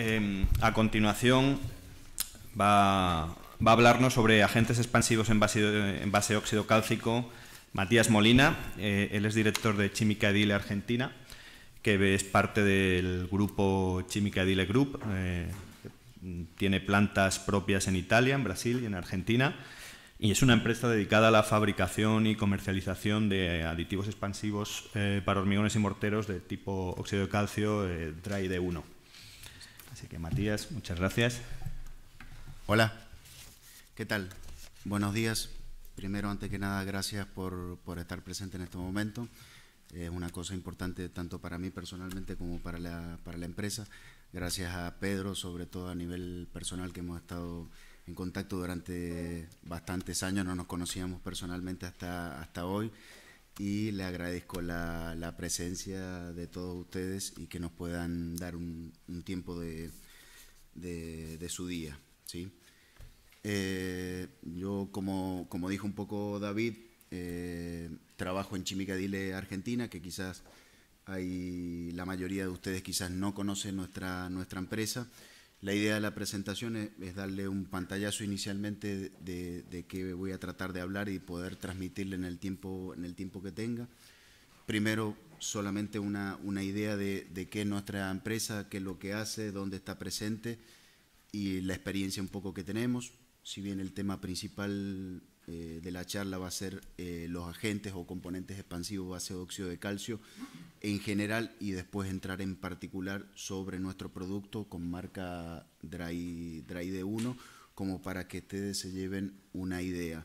Em, a continuación va, a hablarnos sobre agentes expansivos en base, en óxido cálcico Matías Molina. Eh, él es director de Chimica Edile Argentina, que es parte del grupo Chimica Edile Group. Eh, tiene plantas propias en Italia, en Brasil y en Argentina. Y es una empresa dedicada a la fabricación y comercialización de aditivos expansivos eh, para hormigones y morteros de tipo óxido de calcio eh, dry D1. Así que Matías, muchas gracias. Hola, ¿qué tal? Buenos días. Primero, antes que nada, gracias por, por estar presente en este momento. Es una cosa importante tanto para mí personalmente como para la, para la empresa. Gracias a Pedro, sobre todo a nivel personal, que hemos estado en contacto durante bastantes años. No nos conocíamos personalmente hasta, hasta hoy y le agradezco la, la, presencia de todos ustedes y que nos puedan dar un, tiempo de, de, su día. Eh, yo, como, dijo un poco David, eh, trabajo en Chimicadile, Argentina, que quizás hay, la mayoría de ustedes quizás no conocen nuestra, nuestra empresa. La idea de la presentación es, darle un pantallazo inicialmente de, qué voy a tratar de hablar y poder transmitirle en el tiempo, en el tiempo que tenga. Primero, solamente una, una idea de, de, qué es nuestra empresa, qué es lo que hace, dónde está presente y la experiencia un poco que tenemos. Si bien el tema principal eh, de la charla va a ser eh, los agentes o componentes expansivos base de óxido de calcio en general y después entrar en particular sobre nuestro producto con marca Dry, Dry 1 como para que ustedes se lleven una idea.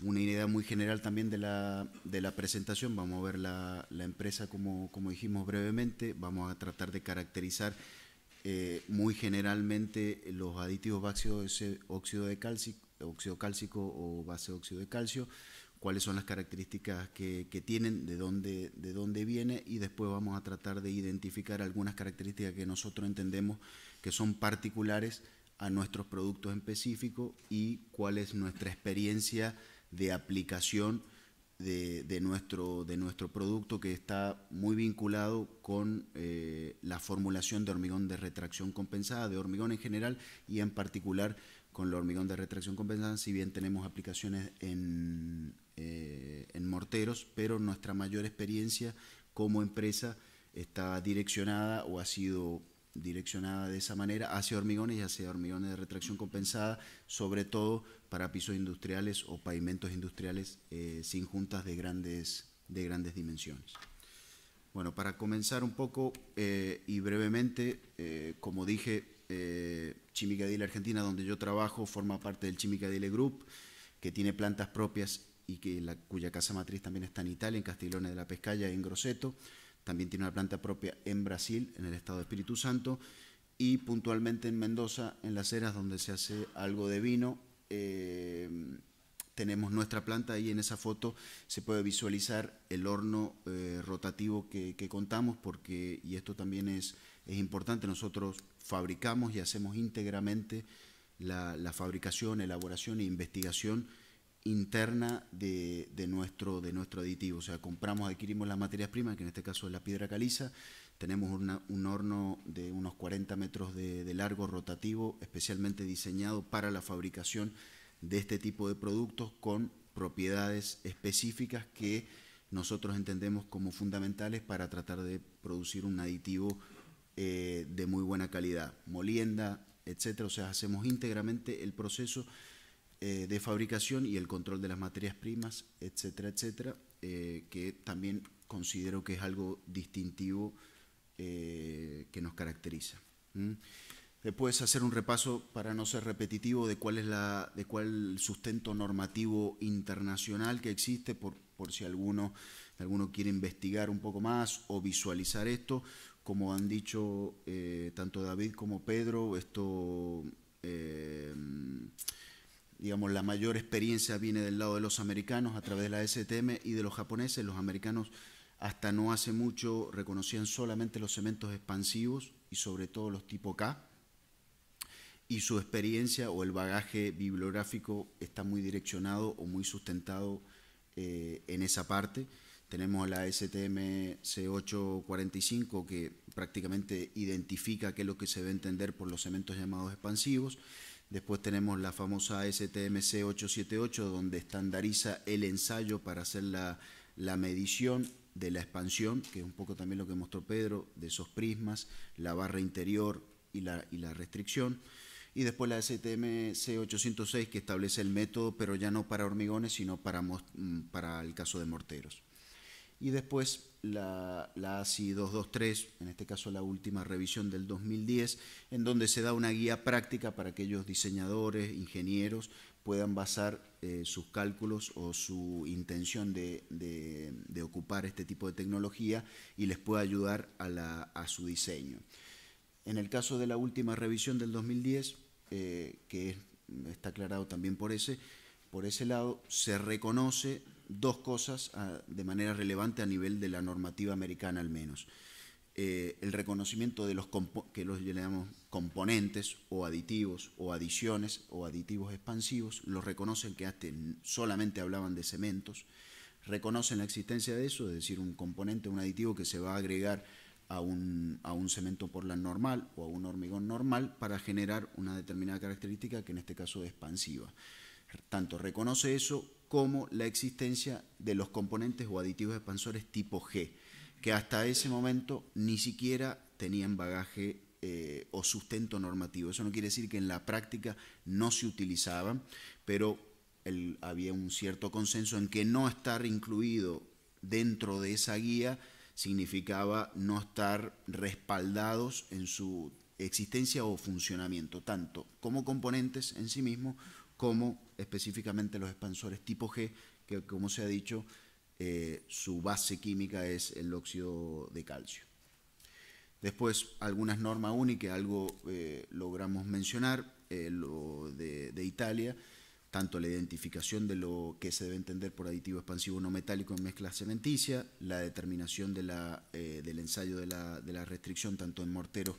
Una idea muy general también de la, de la presentación, vamos a ver la, empresa como, como dijimos brevemente, vamos a tratar de caracterizar eh, muy generalmente los aditivos base de, óxido de calcio, óxido cálcico o base óxido de calcio, cuáles son las características que, tienen, de dónde, de dónde viene y después vamos a tratar de identificar algunas características que nosotros entendemos que son particulares a nuestros productos específicos y cuál es nuestra experiencia de aplicación de, nuestro, de nuestro producto que está muy vinculado con eh, la formulación de hormigón de retracción compensada, de hormigón en general y en particular con el hormigón de retracción compensada, si bien tenemos aplicaciones en, eh, en morteros, pero nuestra mayor experiencia como empresa está direccionada o ha sido direccionada de esa manera hacia hormigones y hacia hormigones de retracción compensada, sobre todo para pisos industriales o pavimentos industriales eh, sin juntas de grandes, de grandes dimensiones. Bueno, para comenzar un poco eh, y brevemente, como dije, eh, la Argentina, donde yo trabajo, forma parte del Chimicadile Group, que tiene plantas propias y que cuya casa matriz también está en Italia, en Castiglione de la Pescaya, en Grosseto. También tiene una planta propia en Brasil, en el estado de Espíritu Santo, y puntualmente en Mendoza, en Las Heras, donde se hace algo de vino. Eh, tenemos nuestra planta y en esa foto se puede visualizar el horno eh, rotativo que, que contamos, porque, y esto también es es importante, nosotros fabricamos y hacemos íntegramente la, fabricación, elaboración e investigación interna de, nuestro, de nuestro aditivo. O sea, compramos, adquirimos las materias primas, que en este caso es la piedra caliza, tenemos un horno de unos 40 metros de, largo rotativo, especialmente diseñado para la fabricación de este tipo de productos con propiedades específicas que nosotros entendemos como fundamentales para tratar de producir un aditivo eh, de muy buena calidad, molienda, etcétera. O sea, hacemos íntegramente el proceso eh, de fabricación y el control de las materias primas, etcétera, etcétera, eh, que también considero que es algo distintivo que nos caracteriza. Después hacer un repaso para no ser repetitivo de cuál es la, de cuál sustento normativo internacional que existe, por, si alguno, alguno quiere investigar un poco más o visualizar esto como han dicho eh, tanto David como Pedro, esto, eh, digamos, la mayor experiencia viene del lado de los americanos a través de la STM y de los japoneses. Los americanos hasta no hace mucho reconocían solamente los cementos expansivos y sobre todo los tipo K. Y su experiencia o el bagaje bibliográfico está muy direccionado o muy sustentado eh, en esa parte. Tenemos la STM C845 que prácticamente identifica qué es lo que se debe entender por los cementos llamados expansivos. Después tenemos la famosa STM C878 donde estandariza el ensayo para hacer la, medición de la expansión, que es un poco también lo que mostró Pedro, de esos prismas, la barra interior y la, restricción. Y después la STM C806 que establece el método, pero ya no para hormigones, sino para el caso de morteros y después la, la, ASI 223, en este caso la última revisión del 2010, en donde se da una guía práctica para que aquellos diseñadores, ingenieros, puedan basar eh, sus cálculos o su intención de, ocupar este tipo de tecnología y les pueda ayudar a, su diseño. En el caso de la última revisión del 2010, eh, que está aclarado también por ese, por ese lado, se reconoce dos cosas ah, de manera relevante a nivel de la normativa americana al menos. Eh, el reconocimiento de los que los llamamos componentes o aditivos o adiciones o aditivos expansivos, los reconocen que hasta solamente hablaban de cementos, reconocen la existencia de eso, es decir, un componente, un aditivo que se va a agregar a un, a un cemento la normal o a un hormigón normal para generar una determinada característica que en este caso es expansiva. Tanto reconoce eso como la existencia de los componentes o aditivos expansores tipo G, que hasta ese momento ni siquiera tenían bagaje eh, o sustento normativo. Eso no quiere decir que en la práctica no se utilizaban, pero había un cierto consenso en que no estar incluido dentro de esa guía significaba no estar respaldados en su existencia o funcionamiento, tanto como componentes en sí mismos como específicamente los expansores tipo G, que como se ha dicho, eh, su base química es el óxido de calcio. Después, algunas normas únicas, algo eh, logramos mencionar, eh, lo de, Italia, tanto la identificación de lo que se debe entender por aditivo expansivo no metálico en mezcla cementicia, la determinación del ensayo de la, de la restricción tanto en morteros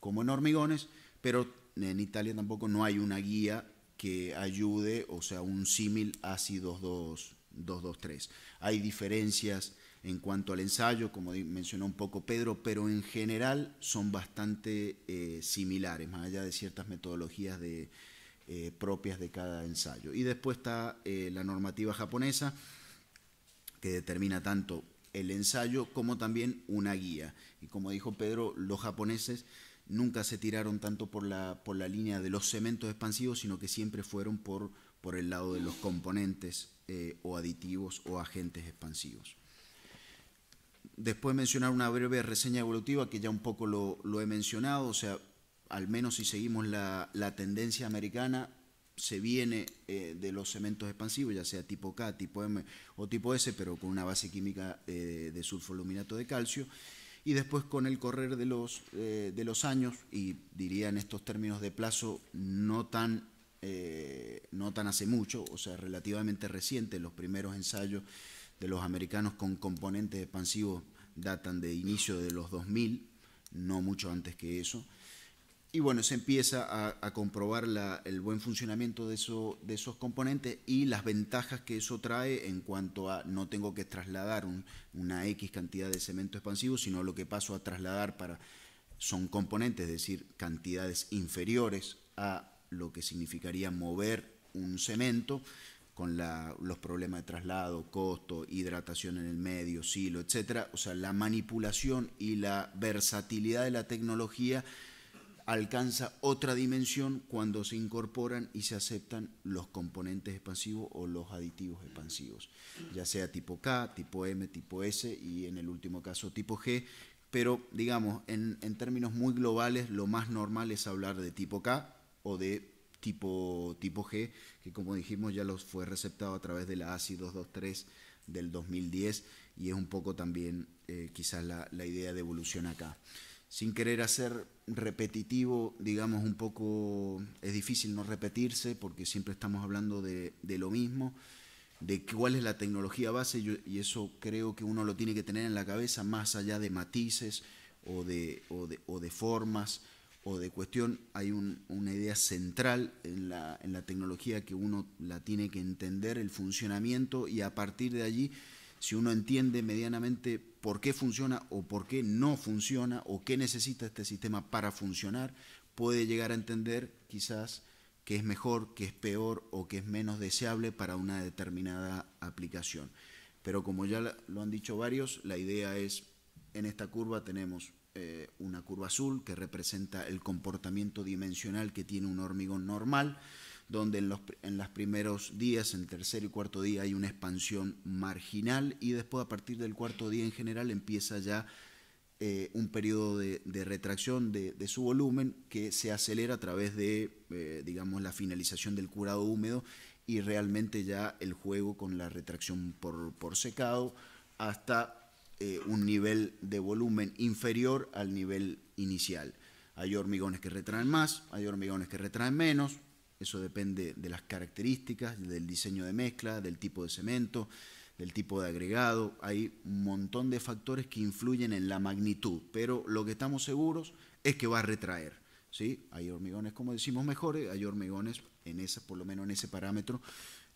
como en hormigones, pero en Italia tampoco no hay una guía que ayude, o sea, un símil ACI 223. Hay diferencias en cuanto al ensayo, como mencionó un poco Pedro, pero en general son bastante eh, similares, más allá de ciertas metodologías de, eh, propias de cada ensayo. Y después está eh, la normativa japonesa, que determina tanto el ensayo como también una guía. Y como dijo Pedro, los japoneses nunca se tiraron tanto por la, línea de los cementos expansivos, sino que siempre fueron por, el lado de los componentes eh, o aditivos o agentes expansivos. Después mencionar una breve reseña evolutiva que ya un poco lo, he mencionado, o sea, al menos si seguimos la, tendencia americana, se viene eh, de los cementos expansivos, ya sea tipo K, tipo M o tipo S, pero con una base química eh, de sulfoluminato de calcio y después con el correr de los, eh, de los años, y diría en estos términos de plazo no tan, eh, no tan hace mucho, o sea, relativamente reciente, los primeros ensayos de los americanos con componentes expansivos datan de inicio de los 2000, no mucho antes que eso, y bueno, se empieza a, comprobar el buen funcionamiento de, eso, de esos componentes y las ventajas que eso trae en cuanto a no tengo que trasladar una X cantidad de cemento expansivo, sino lo que paso a trasladar para son componentes, es decir, cantidades inferiores a lo que significaría mover un cemento con los problemas de traslado, costo, hidratación en el medio, silo, etcétera. O sea, la manipulación y la versatilidad de la tecnología alcanza otra dimensión cuando se incorporan y se aceptan los componentes expansivos o los aditivos expansivos, ya sea tipo K, tipo M, tipo S y en el último caso tipo G, pero digamos, en, términos muy globales, lo más normal es hablar de tipo K o de tipo, tipo G, que como dijimos ya los fue receptado a través de la ACI 223 del 2010 y es un poco también eh, quizás la, la idea de evolución acá sin querer hacer repetitivo, digamos, un poco es difícil no repetirse porque siempre estamos hablando de, lo mismo, de cuál es la tecnología base y eso creo que uno lo tiene que tener en la cabeza más allá de matices o de, formas o de cuestión. Hay una idea central en la, en la tecnología que uno la tiene que entender, el funcionamiento y a partir de allí, si uno entiende medianamente por qué funciona o por qué no funciona o qué necesita este sistema para funcionar, puede llegar a entender quizás que es mejor, que es peor o que es menos deseable para una determinada aplicación. Pero como ya lo han dicho varios, la idea es, en esta curva tenemos eh, una curva azul que representa el comportamiento dimensional que tiene un hormigón normal, donde en los, primeros días, en el tercer y cuarto día, hay una expansión marginal y después a partir del cuarto día en general empieza ya eh, un periodo de, retracción de, su volumen que se acelera a través de, eh, digamos, la finalización del curado húmedo y realmente ya el juego con la retracción por, secado hasta eh, un nivel de volumen inferior al nivel inicial. Hay hormigones que retraen más, hay hormigones que retraen menos, eso depende de las características, del diseño de mezcla, del tipo de cemento, del tipo de agregado. Hay un montón de factores que influyen en la magnitud, pero lo que estamos seguros es que va a retraer. ¿sí? Hay hormigones, como decimos, mejores, hay hormigones, en esa, por lo menos en ese parámetro,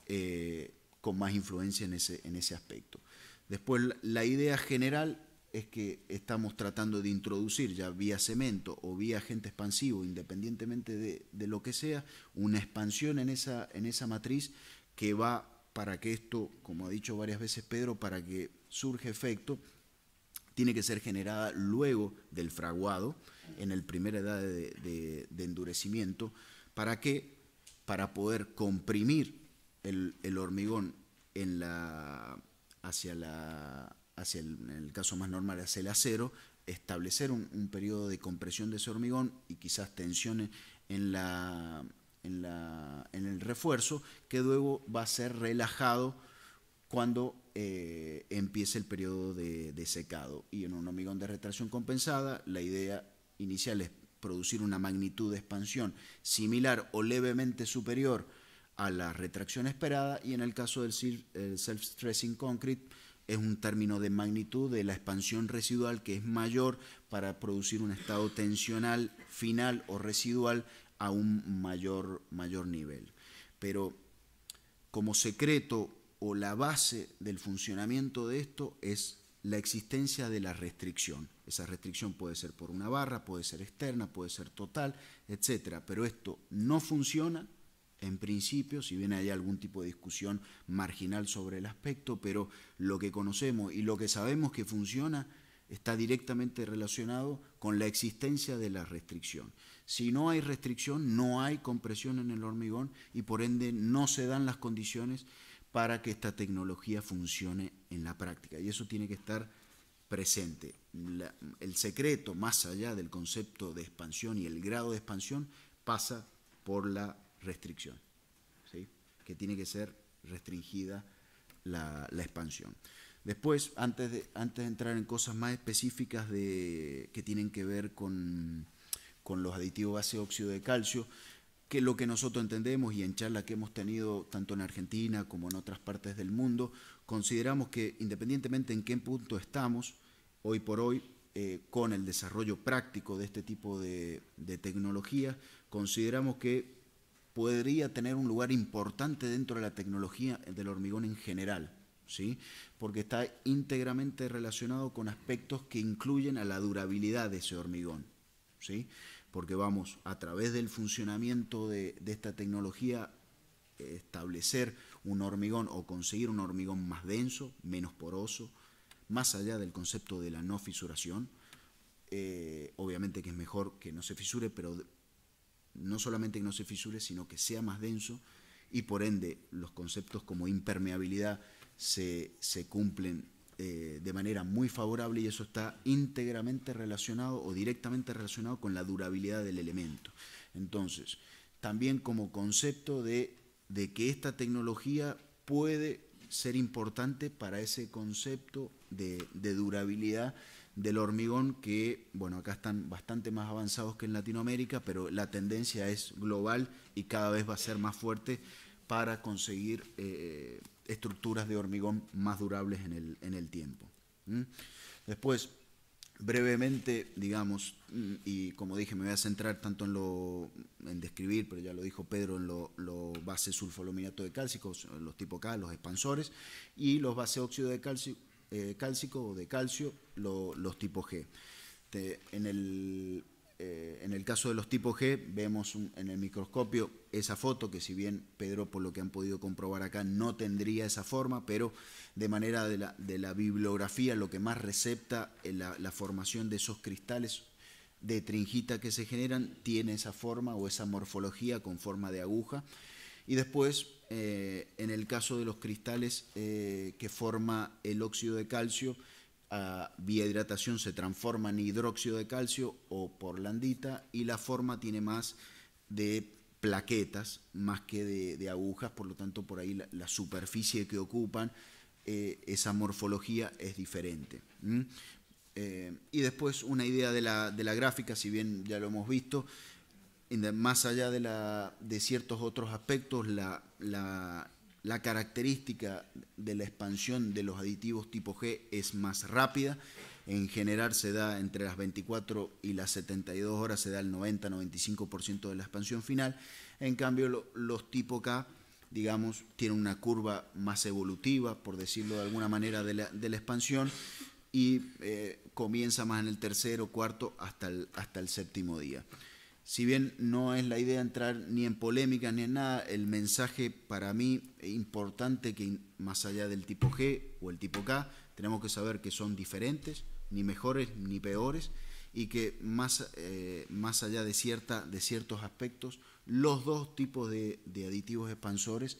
eh, con más influencia en ese, en ese aspecto. Después, la idea general es que estamos tratando de introducir ya vía cemento o vía agente expansivo, independientemente de, lo que sea, una expansión en esa, en esa matriz que va para que esto, como ha dicho varias veces Pedro, para que surge efecto, tiene que ser generada luego del fraguado, en el primera edad de, endurecimiento, para que, para poder comprimir el, el hormigón en la, hacia la hacia el, en el caso más normal, hacia el acero, establecer un, periodo de compresión de ese hormigón y quizás tensiones en, el refuerzo, que luego va a ser relajado cuando eh, empiece el periodo de, secado. Y en un hormigón de retracción compensada, la idea inicial es producir una magnitud de expansión similar o levemente superior a la retracción esperada y en el caso del self-stressing concrete es un término de magnitud de la expansión residual que es mayor para producir un estado tensional final o residual a un mayor, mayor nivel. Pero como secreto o la base del funcionamiento de esto es la existencia de la restricción. Esa restricción puede ser por una barra, puede ser externa, puede ser total, etc. Pero esto no funciona en principio, si bien hay algún tipo de discusión marginal sobre el aspecto, pero lo que conocemos y lo que sabemos que funciona está directamente relacionado con la existencia de la restricción. Si no hay restricción, no hay compresión en el hormigón y por ende no se dan las condiciones para que esta tecnología funcione en la práctica. Y eso tiene que estar presente. el secreto, más allá del concepto de expansión y el grado de expansión, pasa por la restricción, que tiene que ser restringida la, expansión. Después, antes de, antes de entrar en cosas más específicas de, que tienen que ver con, los aditivos base óxido de calcio, que lo que nosotros entendemos y en charla que hemos tenido tanto en Argentina como en otras partes del mundo, consideramos que independientemente en qué punto estamos, hoy por hoy, eh, con el desarrollo práctico de este tipo de, de tecnología, consideramos que podría tener un lugar importante dentro de la tecnología del hormigón en general, ¿sí? porque está íntegramente relacionado con aspectos que incluyen a la durabilidad de ese hormigón. ¿sí? Porque vamos, a través del funcionamiento de, esta tecnología, establecer un hormigón o conseguir un hormigón más denso, menos poroso, más allá del concepto de la no fisuración. Eh, obviamente que es mejor que no se fisure, pero no solamente que no se fisure, sino que sea más denso y por ende los conceptos como impermeabilidad se, se cumplen eh, de manera muy favorable y eso está íntegramente relacionado o directamente relacionado con la durabilidad del elemento. Entonces, también como concepto de, que esta tecnología puede ser importante para ese concepto de durabilidad del hormigón que, bueno, acá están bastante más avanzados que en Latinoamérica, pero la tendencia es global y cada vez va a ser más fuerte para conseguir eh, estructuras de hormigón más durables en el, en el tiempo. Después, brevemente, digamos, mm, y como dije, me voy a centrar tanto en lo en describir, pero ya lo dijo Pedro, en los lo base de cálcicos, los tipo K, los expansores, y los base óxido de calcio eh, cálcico o de calcio, los tipos G. Eh, en, el, caso de los tipos G, vemos en el microscopio esa foto, que si bien Pedro, por lo que han podido comprobar acá, no tendría esa forma, pero de manera de la, bibliografía, lo que más recepta eh, la, la formación de esos cristales de tringita que se generan tiene esa forma o esa morfología con forma de aguja y después, eh, en el caso de los cristales eh, que forma el óxido de calcio, a, vía hidratación se transforma en hidróxido de calcio o porlandita y la forma tiene más de plaquetas más que de, agujas, por lo tanto por ahí la, superficie que ocupan, eh, esa morfología es diferente. y después una idea de la, de la, gráfica, si bien ya lo hemos visto, más allá de, ciertos otros aspectos, la, característica de la expansión de los aditivos tipo G es más rápida. En general se da entre las 24 y las 72 horas, se da el 90-95% de la expansión final. En cambio, los tipo K, digamos, tienen una curva más evolutiva, por decirlo de alguna manera, de la, expansión y eh, comienza más en el tercero, cuarto, hasta el séptimo día si bien no es la idea entrar ni en polémicas ni en nada, el mensaje para mí es importante que más allá del tipo G o el tipo K, tenemos que saber que son diferentes, ni mejores ni peores, y que más, eh, más allá de, cierta, de ciertos aspectos, los dos tipos de, aditivos expansores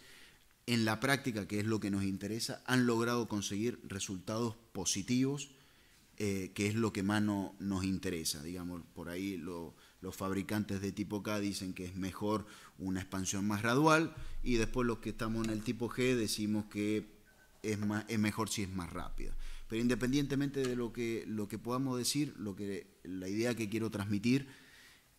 en la práctica, que es lo que nos interesa, han logrado conseguir resultados positivos, eh, que es lo que más nos interesa. Digamos, por ahí lo, los fabricantes de tipo K dicen que es mejor una expansión más gradual y después los que estamos en el tipo G decimos que es, más, es mejor si es más rápida. Pero independientemente de lo que, lo que podamos decir, lo que, la idea que quiero transmitir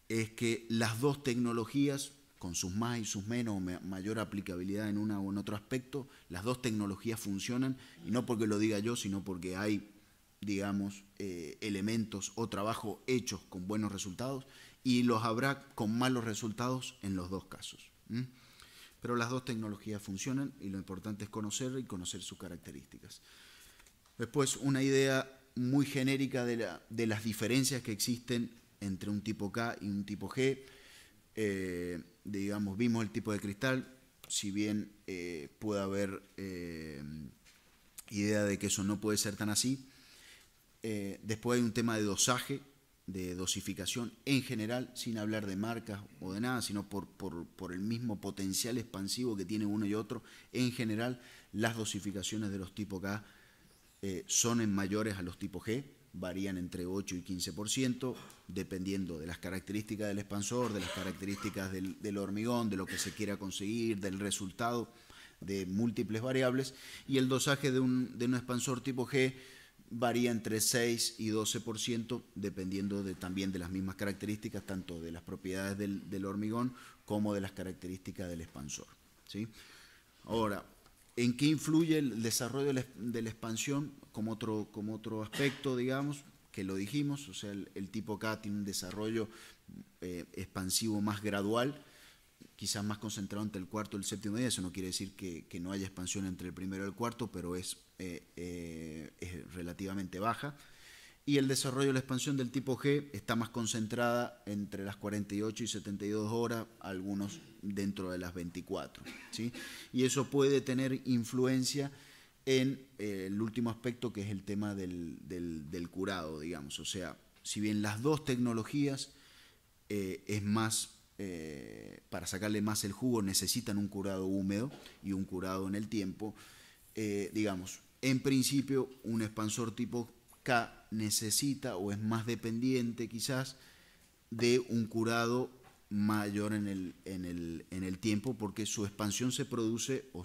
es que las dos tecnologías, con sus más y sus menos, mayor aplicabilidad en una o en otro aspecto, las dos tecnologías funcionan, y no porque lo diga yo, sino porque hay digamos, eh, elementos o trabajo hechos con buenos resultados y los habrá con malos resultados en los dos casos. Pero las dos tecnologías funcionan y lo importante es conocer y conocer sus características. Después, una idea muy genérica de, las diferencias que existen entre un tipo K y un tipo G. Eh, digamos, vimos el tipo de cristal, si bien eh, puede haber eh, idea de que eso no puede ser tan así. después hay un tema de dosaje, de dosificación en general, sin hablar de marcas o de nada, sino por, por, el mismo potencial expansivo que tiene uno y otro, en general las dosificaciones de los tipos K eh, son en mayores a los tipos G, varían entre 8 y 15%, dependiendo de las características del expansor, de las características del, del hormigón, de lo que se quiera conseguir, del resultado, de múltiples variables, y el dosaje de un, de un expansor tipo G varía entre 6 y 12%, dependiendo también de las mismas características, tanto de las propiedades del, hormigón como de las características del expansor. Ahora, ¿en qué influye el desarrollo de la expansión como otro, como otro aspecto, digamos? que lo dijimos, o sea, el, tipo K tiene un desarrollo eh, expansivo más gradual, quizás más concentrado entre el cuarto y el séptimo día. Eso no quiere decir que, no haya expansión entre el primero y el cuarto, pero eh, eh, es, relativamente baja. Y el desarrollo de la expansión del tipo G está más concentrada entre las 48 y 72 horas, algunos dentro de las 24. ¿sí? Y eso puede tener influencia en eh, el último aspecto que es el tema del, curado, digamos. O sea, si bien las dos tecnologías es más eh, para sacarle más el jugo necesitan un curado húmedo y un curado en el tiempo. Eh, digamos, en principio un expansor tipo K necesita o es más dependiente quizás de un curado mayor en el, el, en el tiempo porque su expansión se produce o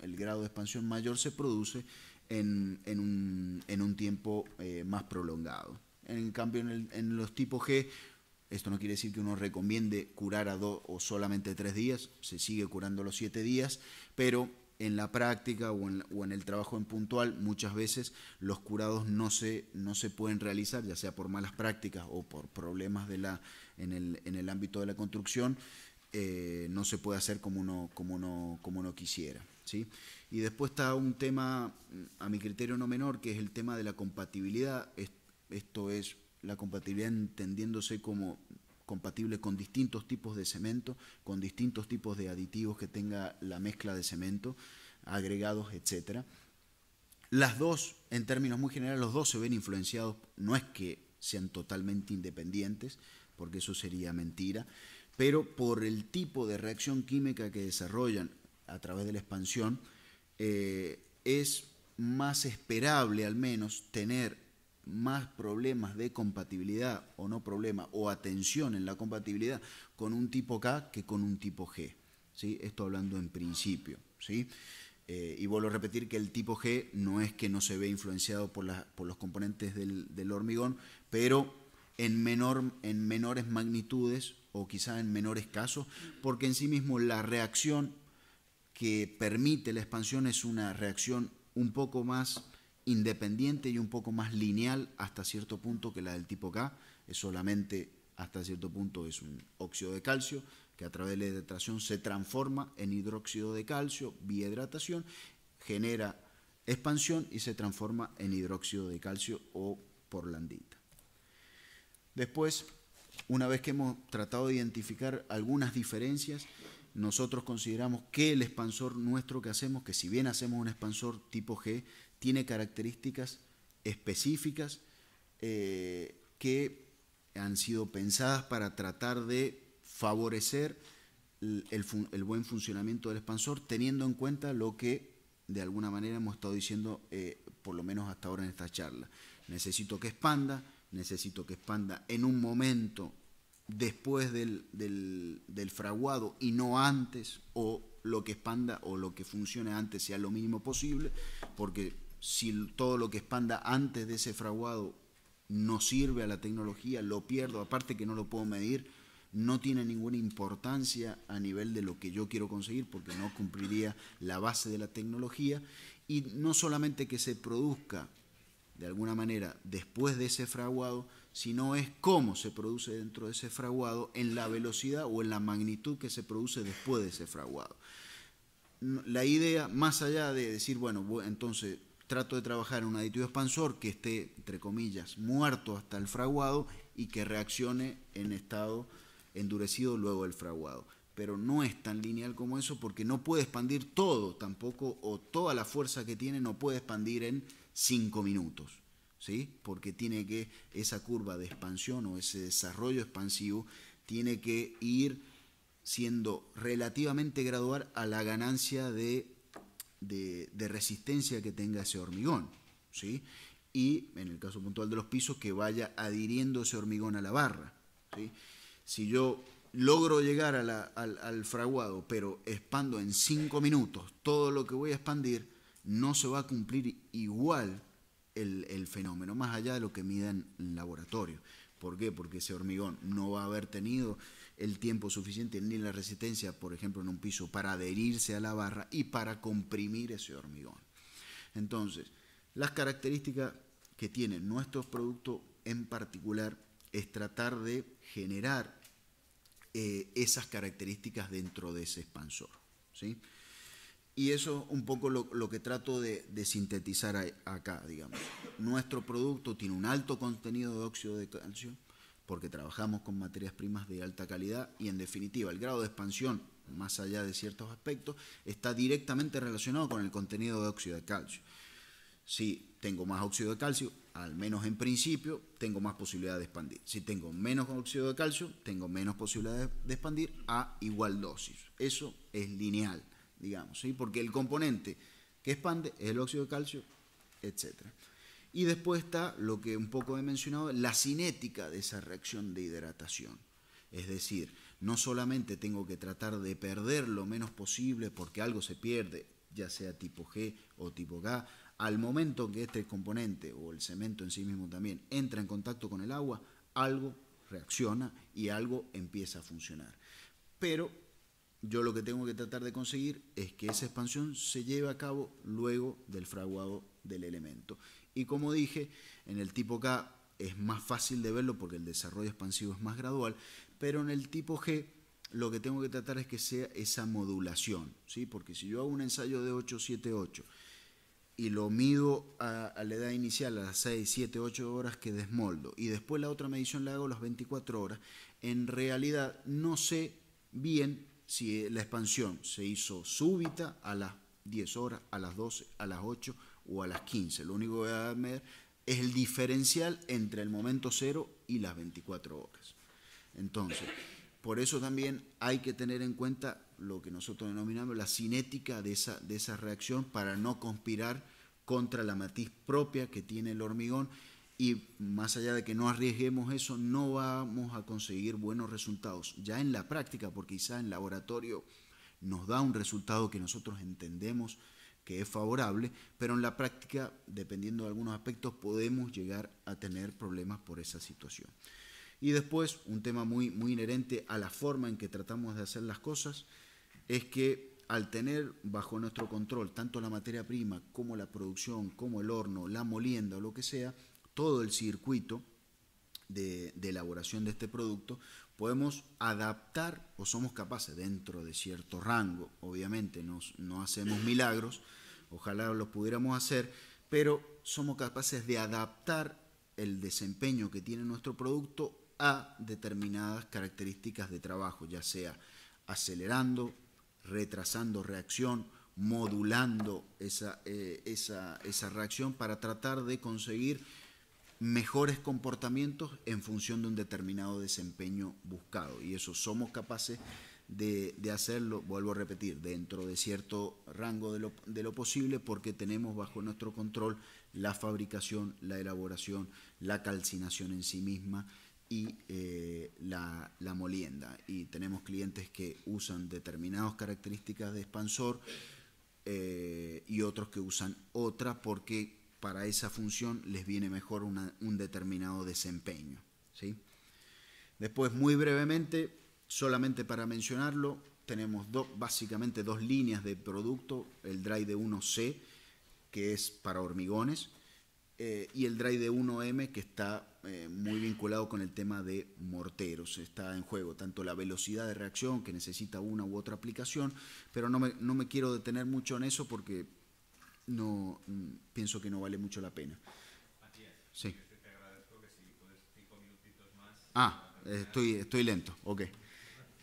el grado de expansión mayor se produce en, un, tiempo eh, más prolongado. En cambio, en los tipos G esto no quiere decir que uno recomiende curar a dos o solamente tres días, se sigue curando los siete días, pero en la práctica o en, el trabajo en puntual, muchas veces los curados no se, no se pueden realizar, ya sea por malas prácticas o por problemas de la, en, el, en el ámbito de la construcción, eh, no se puede hacer como uno, como como quisiera. ¿sí? Y después está un tema, a mi criterio no menor, que es el tema de la compatibilidad. Esto es la compatibilidad entendiéndose como compatible con distintos tipos de cemento, con distintos tipos de aditivos que tenga la mezcla de cemento, agregados, etc. Las dos, en términos muy generales, los dos se ven influenciados, no es que sean totalmente independientes, porque eso sería mentira, pero por el tipo de reacción química que desarrollan a través de la expansión, eh, es más esperable al menos tener más problemas de compatibilidad o no problema o atención en la compatibilidad con un tipo K que con un tipo G. ¿sí? Esto hablando en principio. ¿sí? Eh, y vuelvo a repetir que el tipo G no es que no se ve influenciado por, por los componentes del, hormigón, pero en, menor, en menores magnitudes o quizá en menores casos, porque en sí mismo la reacción que permite la expansión es una reacción un poco más independiente y un poco más lineal hasta cierto punto que la del tipo K. Es solamente hasta cierto punto es un óxido de calcio que a través de la hidratación se transforma en hidróxido de calcio vía hidratación, genera expansión y se transforma en hidróxido de calcio o porlandita. Después, una vez que hemos tratado de identificar algunas diferencias, nosotros consideramos que el expansor nuestro que hacemos, que si bien hacemos un expansor tipo G, tiene características específicas eh, que han sido pensadas para tratar de favorecer el, buen funcionamiento del expansor, teniendo en cuenta lo que de alguna manera hemos estado diciendo, eh, por lo menos hasta ahora en esta charla. Necesito que expanda, necesito que expanda en un momento después del, fraguado y no antes, o lo que expanda o lo que funcione antes sea lo mínimo posible, porque si todo lo que expanda antes de ese fraguado no sirve a la tecnología, lo pierdo, aparte que no lo puedo medir, no tiene ninguna importancia a nivel de lo que yo quiero conseguir porque no cumpliría la base de la tecnología y no solamente que se produzca de alguna manera después de ese fraguado, sino es cómo se produce dentro de ese fraguado en la velocidad o en la magnitud que se produce después de ese fraguado. La idea, más allá de decir, bueno, entonces trato de trabajar en un aditivo expansor que esté, entre comillas, muerto hasta el fraguado y que reaccione en estado endurecido luego del fraguado. Pero no es tan lineal como eso porque no puede expandir todo tampoco, o toda la fuerza que tiene no puede expandir en 5 minutos, ¿sí? Porque tiene que, esa curva de expansión o ese desarrollo expansivo tiene que ir siendo relativamente gradual a la ganancia de de, resistencia que tenga ese hormigón. ¿sí? Y en el caso puntual de los pisos, que vaya adhiriendo ese hormigón a la barra. ¿sí? Si yo logro llegar al, fraguado, pero expando en 5 minutos todo lo que voy a expandir, no se va a cumplir igual el, el, fenómeno, más allá de lo que mida en laboratorio. ¿Por qué? Porque ese hormigón no va a haber tenido el tiempo suficiente ni la resistencia, por ejemplo, en un piso, para adherirse a la barra y para comprimir ese hormigón. Entonces, las características que tienen nuestros productos en particular es tratar de generar eh, esas características dentro de ese expansor. ¿sí? Y eso es un poco lo, que trato de, sintetizar acá, digamos. Nuestro producto tiene un alto contenido de óxido de calcio, porque trabajamos con materias primas de alta calidad y en definitiva el grado de expansión, más allá de ciertos aspectos, está directamente relacionado con el contenido de óxido de calcio. Si tengo más óxido de calcio, al menos en principio, tengo más posibilidad de expandir. Si tengo menos óxido de calcio, tengo menos posibilidad de expandir a igual dosis. Eso es lineal, digamos, ¿sí? porque el componente que expande es el óxido de calcio, etcétera. Y después está lo que un poco he mencionado, la cinética de esa reacción de hidratación. Es decir, no solamente tengo que tratar de perder lo menos posible porque algo se pierde, ya sea tipo G o tipo K, al momento que este componente o el cemento en sí mismo también entra en contacto con el agua, algo reacciona y algo empieza a funcionar. Pero yo lo que tengo que tratar de conseguir es que esa expansión se lleve a cabo luego del fraguado del elemento y como dije, en el tipo K es más fácil de verlo porque el desarrollo expansivo es más gradual, pero en el tipo G lo que tengo que tratar es que sea esa modulación, ¿sí? porque si yo hago un ensayo de 8, 7, 8 y lo mido a, a la edad inicial, a las 6, 7, 8 horas que desmoldo, y después la otra medición la hago a las 24 horas, en realidad no sé bien si la expansión se hizo súbita a las 10 horas, a las 12, a las 8 o a las 15. Lo único que va a medir es el diferencial entre el momento cero y las 24 horas. Entonces, por eso también hay que tener en cuenta lo que nosotros denominamos la cinética de esa, de esa reacción para no conspirar contra la matiz propia que tiene el hormigón y más allá de que no arriesguemos eso, no vamos a conseguir buenos resultados, ya en la práctica, porque quizá en laboratorio nos da un resultado que nosotros entendemos que es favorable, pero en la práctica, dependiendo de algunos aspectos, podemos llegar a tener problemas por esa situación. Y después, un tema muy, muy inherente a la forma en que tratamos de hacer las cosas, es que al tener bajo nuestro control tanto la materia prima como la producción, como el horno, la molienda o lo que sea, todo el circuito de, elaboración de este producto, podemos adaptar o somos capaces dentro de cierto rango, obviamente no hacemos milagros, ojalá lo pudiéramos hacer, pero somos capaces de adaptar el desempeño que tiene nuestro producto a determinadas características de trabajo, ya sea acelerando, retrasando reacción, modulando esa, eh, esa, esa reacción para tratar de conseguir mejores comportamientos en función de un determinado desempeño buscado. Y eso somos capaces de, hacerlo, vuelvo a repetir, dentro de cierto rango de lo, posible, porque tenemos bajo nuestro control la fabricación, la elaboración, la calcinación en sí misma y eh, la, molienda. Y tenemos clientes que usan determinadas características de expansor eh, y otros que usan otra porque para esa función les viene mejor un determinado desempeño. ¿sí? Después, muy brevemente, Solamente para mencionarlo, tenemos básicamente dos líneas de producto, el dry de 1C, que es para hormigones, eh, y el dry de 1M, que está eh, muy vinculado con el tema de morteros. Está en juego tanto la velocidad de reacción que necesita una u otra aplicación, pero no me, no me quiero detener mucho en eso porque no mm, pienso que no vale mucho la pena. sí. te agradezco que si puedes cinco minutitos más. Ah, estoy, estoy lento, ok.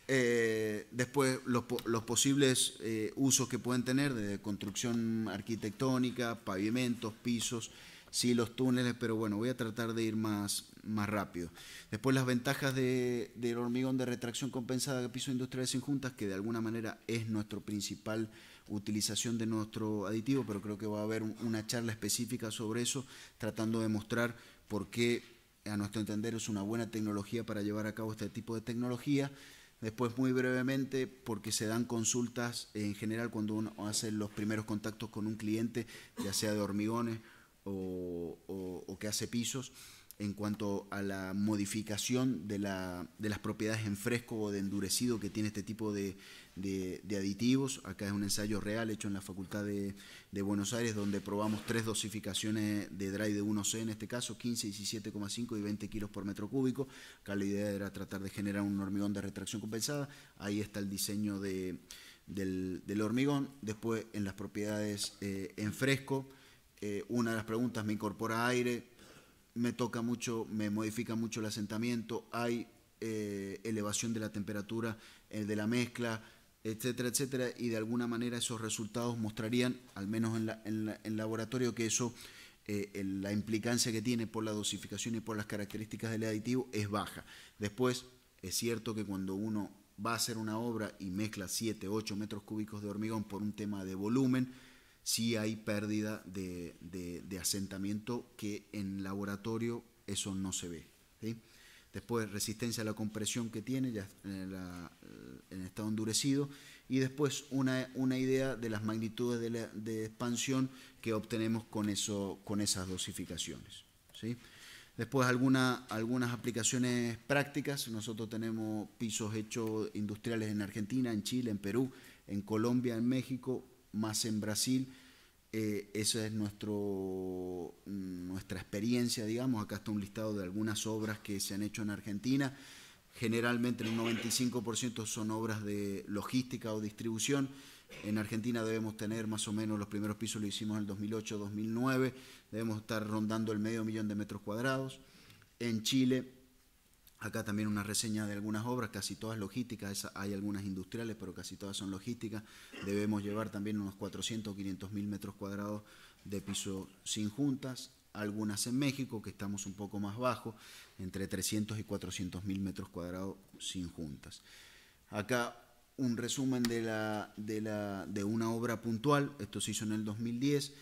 Eh, después los, posibles eh, usos que pueden tener de construcción arquitectónica, pavimentos, pisos, sí los túneles, pero bueno, voy a tratar de ir más, más rápido. Después las ventajas del hormigón de retracción compensada de pisos industriales juntas que de alguna manera es nuestra principal utilización de nuestro aditivo, pero creo que va a haber una charla específica sobre eso, tratando de mostrar por qué a nuestro entender es una buena tecnología para llevar a cabo este tipo de tecnología. Después, muy brevemente, porque se dan consultas en general cuando uno hace los primeros contactos con un cliente, ya sea de hormigones o, que hace pisos en cuanto a la modificación de, las propiedades en fresco o de endurecido que tiene este tipo de, aditivos. Acá es un ensayo real hecho en la Facultad de, Buenos Aires donde probamos tres dosificaciones de dry de 1C en este caso, 15, 17,5 y 20 kilos por metro cúbico. Acá la idea era tratar de generar un hormigón de retracción compensada. Ahí está el diseño del, hormigón. Después en las propiedades eh, en fresco, eh, una de las preguntas me incorpora aire me toca mucho, me modifica mucho el asentamiento, hay eh, elevación de la temperatura, eh, de la mezcla, etcétera, etcétera, y de alguna manera esos resultados mostrarían, al menos en, laboratorio, que eso, eh, la implicancia que tiene por la dosificación y por las características del aditivo es baja. Después, es cierto que cuando uno va a hacer una obra y mezcla 7, 8 metros cúbicos de hormigón por un tema de volumen, si hay pérdida de, asentamiento que en laboratorio eso no se ve. Después resistencia a la compresión que tiene ya eh, eh, en, estado endurecido y después una, una, idea de las magnitudes de, expansión que obtenemos con, eso, con esas dosificaciones. ¿sí? Después algunas aplicaciones prácticas. Nosotros tenemos pisos hechos industriales en Argentina, en Chile, en Perú, en Colombia, en México, más en Brasil. Eh, esa es nuestro, nuestra experiencia, digamos. Acá está un listado de algunas obras que se han hecho en Argentina. Generalmente el 95% son obras de logística o distribución. En Argentina debemos tener más o menos, los primeros pisos lo hicimos en el 2008, 2009, debemos estar rondando el medio millón de metros cuadrados. En Chile Acá también una reseña de algunas obras, casi todas logísticas, hay algunas industriales, pero casi todas son logísticas. Debemos llevar también unos 400 o 500 mil metros cuadrados de piso sin juntas, algunas en México, que estamos un poco más bajo, entre 300 y 400 mil metros cuadrados sin juntas. Acá un resumen de, una obra puntual, esto se hizo en el 2010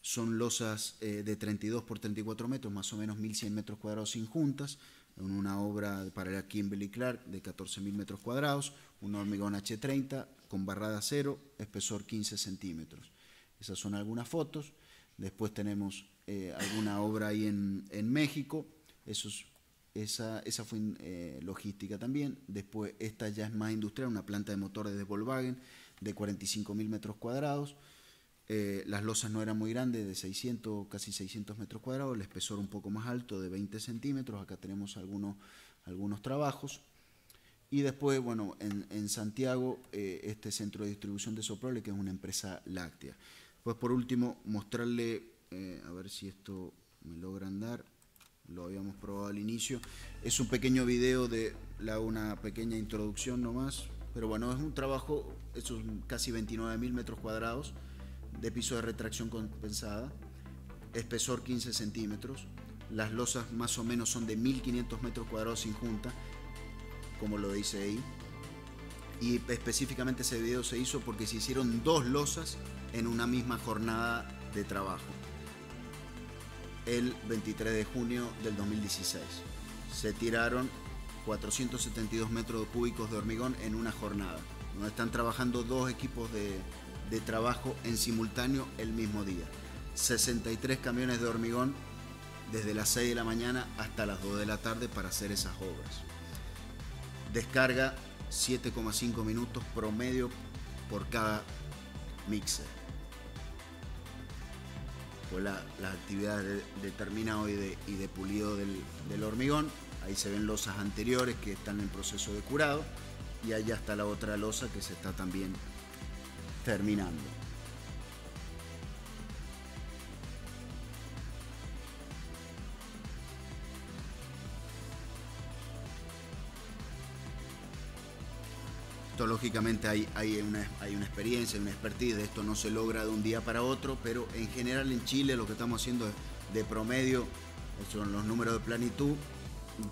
son losas eh, de 32 por 34 metros, más o menos 1.100 metros cuadrados sin juntas, una obra para la Kimberly Clark de 14.000 metros cuadrados, un hormigón H30 con barrada cero, espesor 15 centímetros. Esas son algunas fotos. Después tenemos eh, alguna obra ahí en, México. esa, fue eh, logística también. Después esta ya es más industrial, una planta de motores de Volkswagen de 45.000 metros cuadrados. Eh, las losas no eran muy grandes, de 600, casi 600 metros cuadrados, el espesor un poco más alto, de 20 centímetros. Acá tenemos algunos, algunos trabajos. Y después, bueno, en, en Santiago, eh, este centro de distribución de Soprole, que es una empresa láctea. Pues por último, mostrarle, eh, a ver si esto me logra andar, lo habíamos probado al inicio. Es un pequeño video de, una pequeña introducción nomás, pero bueno, es un trabajo, esos casi 29.000 metros cuadrados, de piso de retracción compensada, espesor 15 centímetros, las losas más o menos son de 1500 metros cuadrados sin junta, como lo dice ahí, y específicamente ese video se hizo porque se hicieron dos losas en una misma jornada de trabajo, el 23 de junio del 2016. Se tiraron 472 metros cúbicos de hormigón en una jornada, donde están trabajando dos equipos de, de trabajo en simultáneo el mismo día. 63 camiones de hormigón desde las 6 de la mañana hasta las 2 de la tarde para hacer esas obras. Descarga 7,5 minutos promedio por cada mixer. hola las actividades de, terminado y de, pulido del, del, hormigón. Ahí se ven losas anteriores que están en proceso de curado y allá está la otra losa que se está también terminando. Esto lógicamente hay, hay, una, hay una experiencia, una expertise, esto no se logra de un día para otro, pero en general en Chile lo que estamos haciendo es de promedio, son los números de planitud,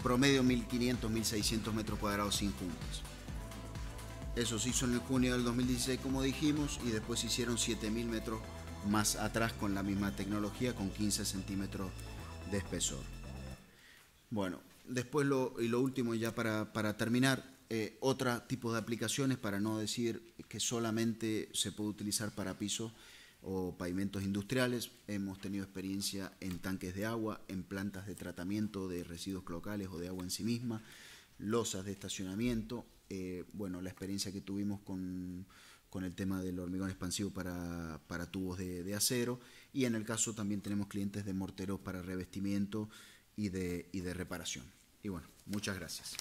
promedio 1.500, 1.600 metros cuadrados sin juntas. Eso se hizo en el junio del 2016, como dijimos, y después se hicieron 7000 metros más atrás con la misma tecnología, con 15 centímetros de espesor. Bueno, después lo, y lo último ya para, terminar, eh, otro tipo de aplicaciones para no decir que solamente se puede utilizar para pisos o pavimentos industriales. Hemos tenido experiencia en tanques de agua, en plantas de tratamiento de residuos locales o de agua en sí misma, losas de estacionamiento, eh, bueno, la experiencia que tuvimos con, el tema del hormigón expansivo para, tubos de, acero y en el caso también tenemos clientes de morteros para revestimiento y de, y de reparación. Y bueno, muchas gracias.